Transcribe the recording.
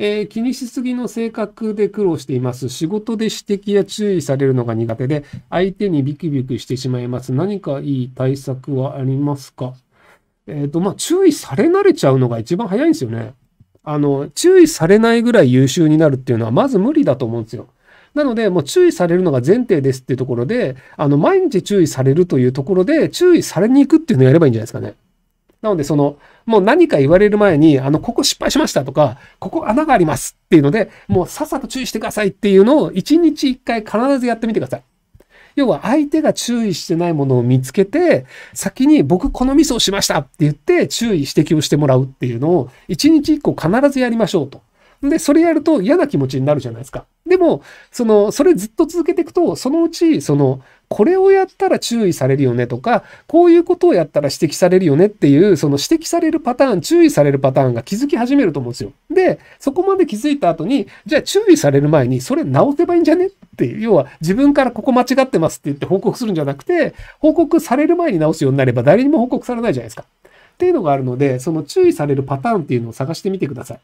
えー、気にしすぎの性格で苦労しています。仕事で指摘や注意されるのが苦手で、相手にビクビクしてしまいます。何かいい対策はありますかえっ、ー、と、まあ、注意され慣れちゃうのが一番早いんですよね。あの、注意されないぐらい優秀になるっていうのは、まず無理だと思うんですよ。なので、もう注意されるのが前提ですっていうところで、あの、毎日注意されるというところで、注意されに行くっていうのをやればいいんじゃないですかね。なので、その、もう何か言われる前に、あの、ここ失敗しましたとか、ここ穴がありますっていうので、もうさっさと注意してくださいっていうのを、一日一回必ずやってみてください。要は相手が注意してないものを見つけて、先に僕このミスをしましたって言って注意指摘をしてもらうっていうのを一日一個必ずやりましょうと。で、それやると嫌な気持ちになるじゃないですか。でも、その、それずっと続けていくと、そのうち、その、これをやったら注意されるよねとか、こういうことをやったら指摘されるよねっていう、その指摘されるパターン、注意されるパターンが気づき始めると思うんですよ。で、そこまで気づいた後に、じゃあ注意される前に、それ直せばいいんじゃねっていう、要は自分からここ間違ってますって言って報告するんじゃなくて、報告される前に直すようになれば誰にも報告されないじゃないですか。っていうのがあるので、その注意されるパターンっていうのを探してみてください。